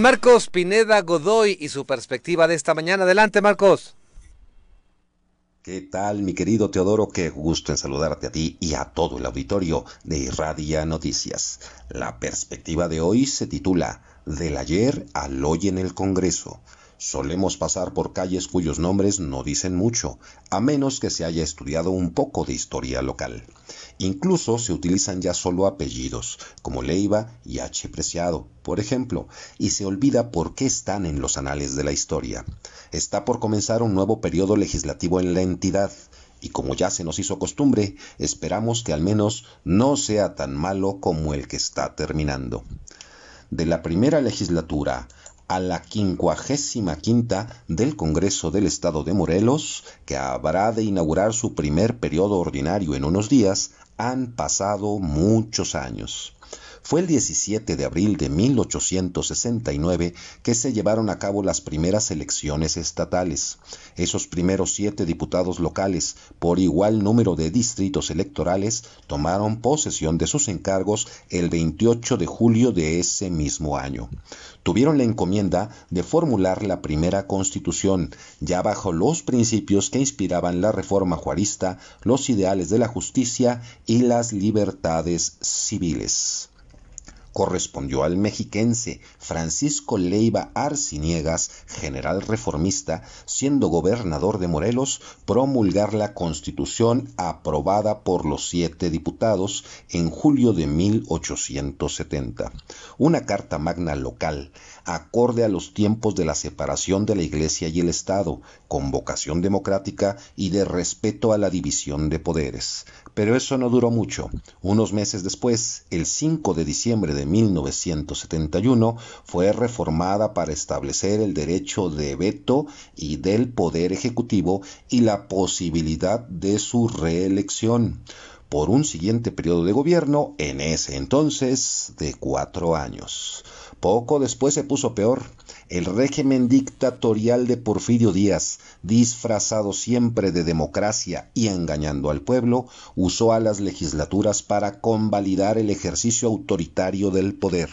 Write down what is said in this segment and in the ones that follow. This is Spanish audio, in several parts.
Marcos Pineda Godoy y su perspectiva de esta mañana. Adelante, Marcos. ¿Qué tal, mi querido Teodoro? Qué gusto en saludarte a ti y a todo el auditorio de Irradia Noticias. La perspectiva de hoy se titula Del ayer al hoy en el Congreso. Solemos pasar por calles cuyos nombres no dicen mucho, a menos que se haya estudiado un poco de historia local. Incluso se utilizan ya solo apellidos, como Leiva y H. Preciado, por ejemplo, y se olvida por qué están en los anales de la historia. Está por comenzar un nuevo periodo legislativo en la entidad, y como ya se nos hizo costumbre, esperamos que al menos no sea tan malo como el que está terminando. De la primera legislatura a la 55 del Congreso del Estado de Morelos, que habrá de inaugurar su primer periodo ordinario en unos días, han pasado muchos años. Fue el 17 de abril de 1869 que se llevaron a cabo las primeras elecciones estatales. Esos primeros siete diputados locales, por igual número de distritos electorales, tomaron posesión de sus encargos el 28 de julio de ese mismo año. Tuvieron la encomienda de formular la primera constitución, ya bajo los principios que inspiraban la reforma juarista, los ideales de la justicia y las libertades civiles correspondió al mexiquense Francisco Leiva Arciniegas, general reformista, siendo gobernador de Morelos, promulgar la constitución aprobada por los siete diputados en julio de 1870. Una carta magna local, acorde a los tiempos de la separación de la Iglesia y el Estado, con vocación democrática y de respeto a la división de poderes. Pero eso no duró mucho. Unos meses después, el 5 de diciembre de 1971 fue reformada para establecer el derecho de veto y del Poder Ejecutivo y la posibilidad de su reelección por un siguiente periodo de gobierno, en ese entonces, de cuatro años. Poco después se puso peor. El régimen dictatorial de Porfirio Díaz, disfrazado siempre de democracia y engañando al pueblo, usó a las legislaturas para convalidar el ejercicio autoritario del poder.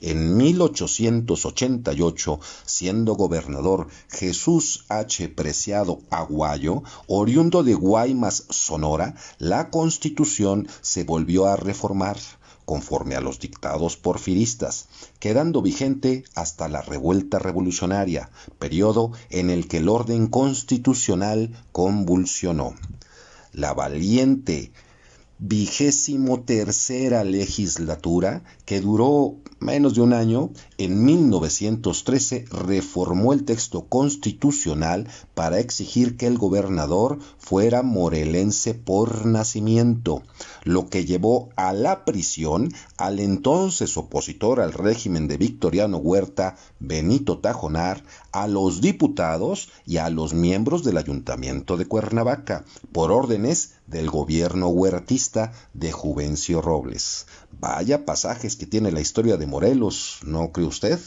En 1888, siendo gobernador Jesús H. Preciado Aguayo, oriundo de Guaymas, Sonora, la constitución se volvió a reformar conforme a los dictados porfiristas, quedando vigente hasta la revuelta revolucionaria, periodo en el que el orden constitucional convulsionó. La valiente vigésimo tercera legislatura, que duró menos de un año, en 1913 reformó el texto constitucional para exigir que el gobernador fuera morelense por nacimiento, lo que llevó a la prisión al entonces opositor al régimen de Victoriano Huerta, Benito Tajonar, a los diputados y a los miembros del ayuntamiento de Cuernavaca, por órdenes del gobierno huertista de Juvencio Robles. Vaya pasajes que tiene la historia de Morelos, ¿no cree usted?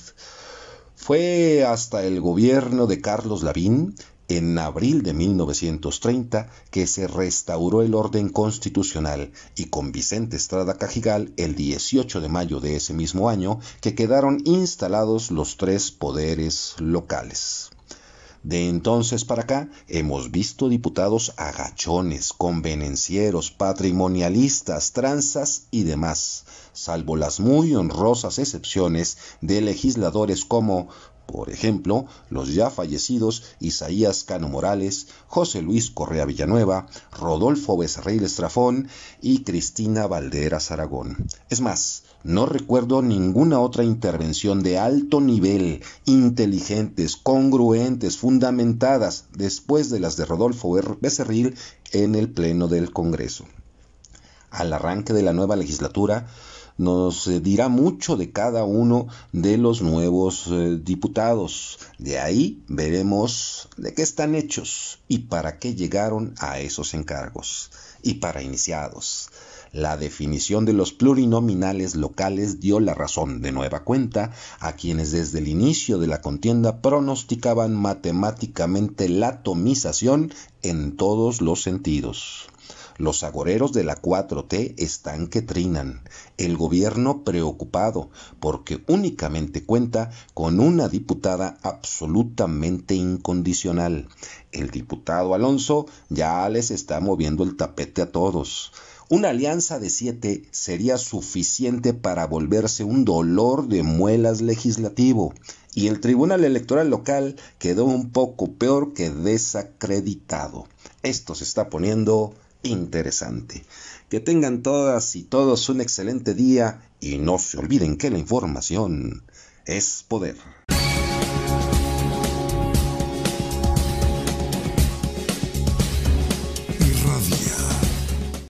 Fue hasta el gobierno de Carlos Lavín en abril de 1930 que se restauró el orden constitucional y con Vicente Estrada Cajigal el 18 de mayo de ese mismo año que quedaron instalados los tres poderes locales. De entonces para acá hemos visto diputados agachones, convenencieros, patrimonialistas, tranzas y demás, salvo las muy honrosas excepciones de legisladores como por ejemplo, los ya fallecidos Isaías Cano Morales, José Luis Correa Villanueva, Rodolfo Becerril Estrafón y Cristina Valderas Aragón. Es más, no recuerdo ninguna otra intervención de alto nivel, inteligentes, congruentes, fundamentadas, después de las de Rodolfo Becerril en el Pleno del Congreso. Al arranque de la nueva legislatura, nos eh, dirá mucho de cada uno de los nuevos eh, diputados. De ahí veremos de qué están hechos y para qué llegaron a esos encargos. Y para iniciados. La definición de los plurinominales locales dio la razón de nueva cuenta a quienes desde el inicio de la contienda pronosticaban matemáticamente la atomización en todos los sentidos. Los agoreros de la 4T están que trinan. El gobierno preocupado porque únicamente cuenta con una diputada absolutamente incondicional. El diputado Alonso ya les está moviendo el tapete a todos. Una alianza de siete sería suficiente para volverse un dolor de muelas legislativo, y el Tribunal Electoral Local quedó un poco peor que desacreditado. Esto se está poniendo interesante. Que tengan todas y todos un excelente día y no se olviden que la información es poder.